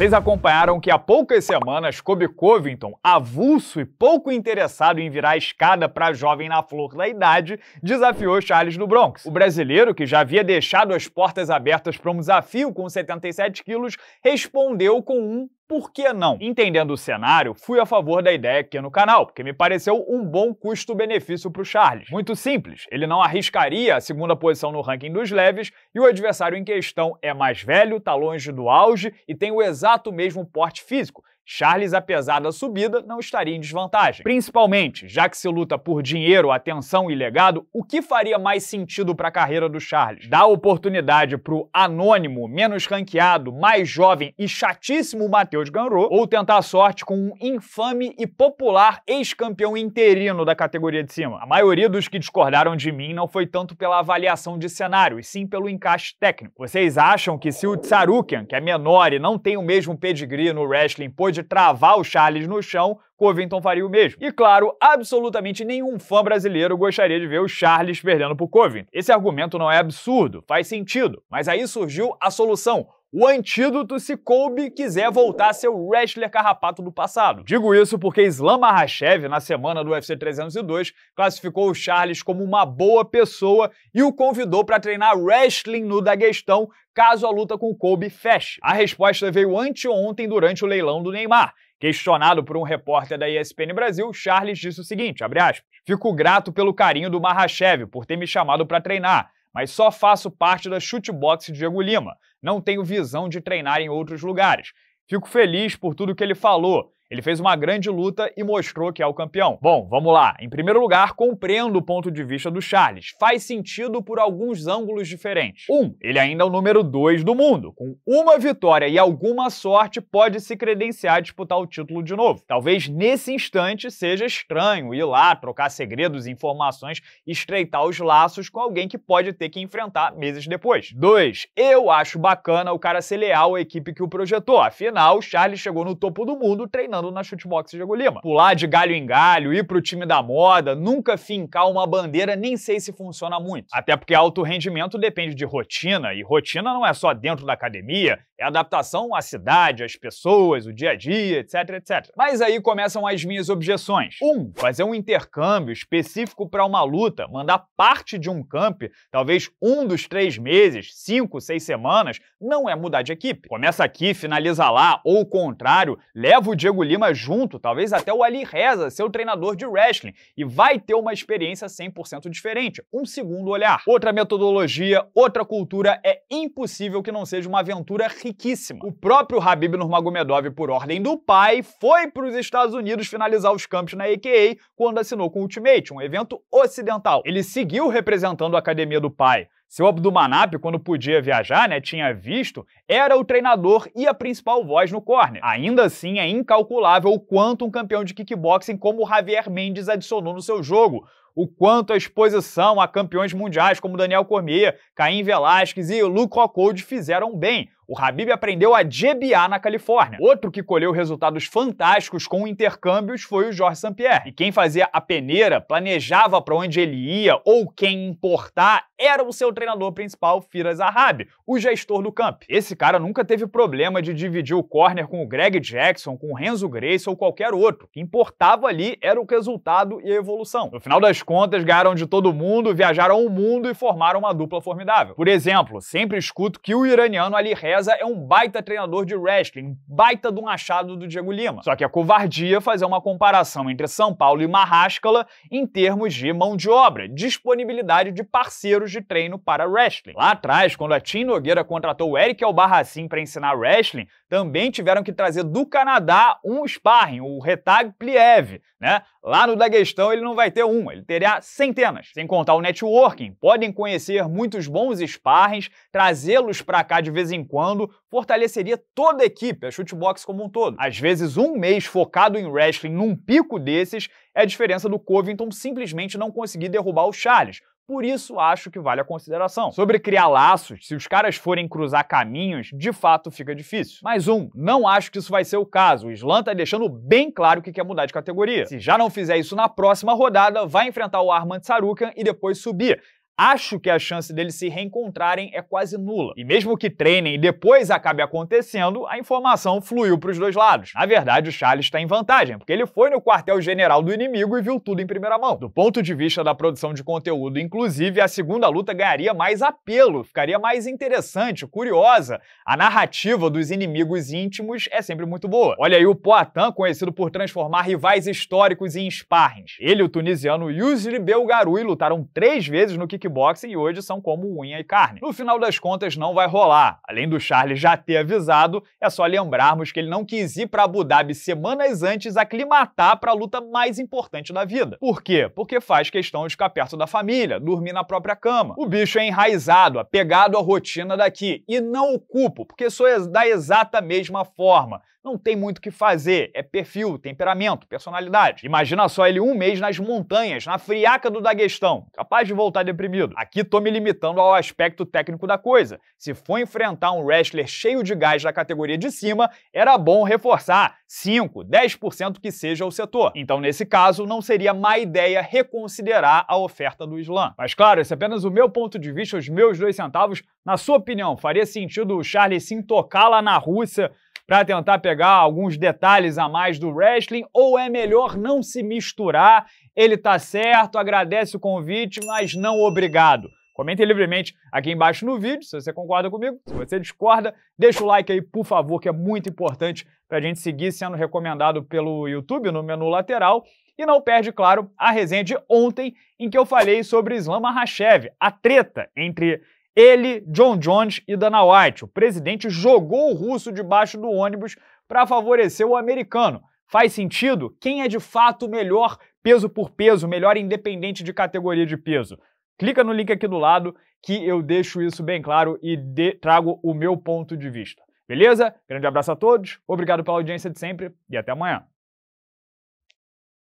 Vocês acompanharam que há poucas semanas Kobe Covington, avulso e pouco interessado em virar a escada para jovem na flor da idade, desafiou Charles do Bronx. O brasileiro, que já havia deixado as portas abertas para um desafio com 77 quilos, respondeu com um por que não? Entendendo o cenário, fui a favor da ideia aqui no canal, porque me pareceu um bom custo-benefício para o Charles. Muito simples, ele não arriscaria a segunda posição no ranking dos leves e o adversário em questão é mais velho, está longe do auge e tem o exato mesmo porte físico, Charles, apesar da subida, não estaria em desvantagem. Principalmente, já que se luta por dinheiro, atenção e legado, o que faria mais sentido para a carreira do Charles? Dar oportunidade para o anônimo, menos ranqueado, mais jovem e chatíssimo Matheus Ganrou ou tentar a sorte com um infame e popular ex-campeão interino da categoria de cima? A maioria dos que discordaram de mim não foi tanto pela avaliação de cenário, e sim pelo encaixe técnico. Vocês acham que se o Tsarukian, que é menor e não tem o mesmo pedigree no wrestling, pôde de travar o Charles no chão, Covington faria o mesmo. E claro, absolutamente nenhum fã brasileiro gostaria de ver o Charles perdendo pro Covington. Esse argumento não é absurdo, faz sentido, mas aí surgiu a solução o antídoto se Kobe quiser voltar a ser o wrestler carrapato do passado. Digo isso porque Islam Mahashev, na semana do UFC 302, classificou o Charles como uma boa pessoa e o convidou para treinar wrestling no Daguestão, caso a luta com Kobe feche. A resposta veio anteontem durante o leilão do Neymar. Questionado por um repórter da ESPN Brasil, Charles disse o seguinte, aspas, Fico grato pelo carinho do Mahashev por ter me chamado para treinar mas só faço parte da chutebox Diego Lima. Não tenho visão de treinar em outros lugares. Fico feliz por tudo que ele falou ele fez uma grande luta e mostrou que é o campeão. Bom, vamos lá. Em primeiro lugar, compreendo o ponto de vista do Charles. Faz sentido por alguns ângulos diferentes. Um, ele ainda é o número dois do mundo. Com uma vitória e alguma sorte, pode se credenciar a disputar o título de novo. Talvez nesse instante seja estranho ir lá trocar segredos e informações, estreitar os laços com alguém que pode ter que enfrentar meses depois. Dois, eu acho bacana o cara ser leal à equipe que o projetou. Afinal, Charles chegou no topo do mundo treinando na Shootbox de Lima, Pular de galho em galho, ir pro time da moda, nunca fincar uma bandeira, nem sei se funciona muito. Até porque alto rendimento depende de rotina, e rotina não é só dentro da academia, é adaptação à cidade, às pessoas, o dia a dia, etc, etc. Mas aí começam as minhas objeções. Um, fazer um intercâmbio específico para uma luta, mandar parte de um camp, talvez um dos três meses, cinco, seis semanas, não é mudar de equipe. Começa aqui, finaliza lá, ou o contrário, leva o Diego Lima junto, talvez até o Ali Reza, seu treinador de wrestling, e vai ter uma experiência 100% diferente, um segundo olhar. Outra metodologia, outra cultura, é impossível que não seja uma aventura riquíssima. O próprio Habib Nurmagomedov, por ordem do pai, foi para os Estados Unidos finalizar os campos na AKA quando assinou com o Ultimate, um evento ocidental. Ele seguiu representando a academia do pai, seu Abdumanap, quando podia viajar, né, tinha visto, era o treinador e a principal voz no corner. Ainda assim, é incalculável o quanto um campeão de kickboxing como Javier Mendes adicionou no seu jogo, o quanto a exposição a campeões mundiais como Daniel Cormier, Caim Velasquez e Luke Rockhold fizeram bem. O Habib aprendeu a jebiar na Califórnia. Outro que colheu resultados fantásticos com intercâmbios foi o Jorge Saint-Pierre. E quem fazia a peneira, planejava para onde ele ia ou quem importar era o seu treinador principal, Firas Ahab, o gestor do camp. Esse cara nunca teve problema de dividir o corner com o Greg Jackson, com o Renzo Grace ou qualquer outro. O que importava ali era o resultado e a evolução. No final das das contas, ganharam de todo mundo, viajaram o mundo e formaram uma dupla formidável. Por exemplo, sempre escuto que o iraniano Ali Reza é um baita treinador de wrestling, baita de um achado do Diego Lima. Só que é covardia fazer uma comparação entre São Paulo e Marrascala em termos de mão de obra, disponibilidade de parceiros de treino para wrestling. Lá atrás, quando a Tim Nogueira contratou o Eric Albarracin para ensinar wrestling, também tiveram que trazer do Canadá um sparring, o Retag Pliev, né? Lá no Daguestão ele não vai ter um, ele terá centenas, sem contar o networking. Podem conhecer muitos bons sparrings, trazê-los para cá de vez em quando, fortaleceria toda a equipe, a shootbox como um todo. Às vezes, um mês focado em wrestling num pico desses é a diferença do Covington simplesmente não conseguir derrubar o Charles, por isso, acho que vale a consideração. Sobre criar laços, se os caras forem cruzar caminhos, de fato fica difícil. Mas um, não acho que isso vai ser o caso. O Slan tá deixando bem claro que quer mudar de categoria. Se já não fizer isso na próxima rodada, vai enfrentar o Armand Sarukan e depois subir acho que a chance deles se reencontrarem é quase nula. E mesmo que treinem e depois acabe acontecendo, a informação fluiu para os dois lados. Na verdade, o Charles está em vantagem, porque ele foi no quartel-general do inimigo e viu tudo em primeira mão. Do ponto de vista da produção de conteúdo, inclusive, a segunda luta ganharia mais apelo, ficaria mais interessante, curiosa. A narrativa dos inimigos íntimos é sempre muito boa. Olha aí o Poatan, conhecido por transformar rivais históricos em sparrings. Ele e o tunisiano Yusri Belgaroui lutaram três vezes no kick kickboxing e hoje são como unha e carne. No final das contas, não vai rolar. Além do Charles já ter avisado, é só lembrarmos que ele não quis ir para Abu Dhabi semanas antes aclimatar para a luta mais importante da vida. Por quê? Porque faz questão de ficar perto da família, dormir na própria cama. O bicho é enraizado, apegado à rotina daqui e não o culpo, porque sou da exata mesma forma não tem muito o que fazer. É perfil, temperamento, personalidade. Imagina só ele um mês nas montanhas, na friaca do Daguestão, capaz de voltar deprimido. Aqui tô me limitando ao aspecto técnico da coisa. Se for enfrentar um wrestler cheio de gás da categoria de cima, era bom reforçar 5, 10% que seja o setor. Então, nesse caso, não seria má ideia reconsiderar a oferta do Islã. Mas claro, esse é apenas o meu ponto de vista, os meus dois centavos. Na sua opinião, faria sentido o Charlie sim tocá lá na Rússia para tentar pegar alguns detalhes a mais do wrestling, ou é melhor não se misturar? Ele tá certo, agradece o convite, mas não obrigado. Comente livremente aqui embaixo no vídeo se você concorda comigo. Se você discorda, deixa o like aí, por favor, que é muito importante para a gente seguir sendo recomendado pelo YouTube no menu lateral. E não perde, claro, a resenha de ontem em que eu falei sobre Islam Mahashev, a treta entre ele, John Jones e Dana White. O presidente jogou o russo debaixo do ônibus para favorecer o americano. Faz sentido? Quem é de fato o melhor peso por peso, melhor independente de categoria de peso? Clica no link aqui do lado que eu deixo isso bem claro e de, trago o meu ponto de vista. Beleza? Grande abraço a todos, obrigado pela audiência de sempre e até amanhã.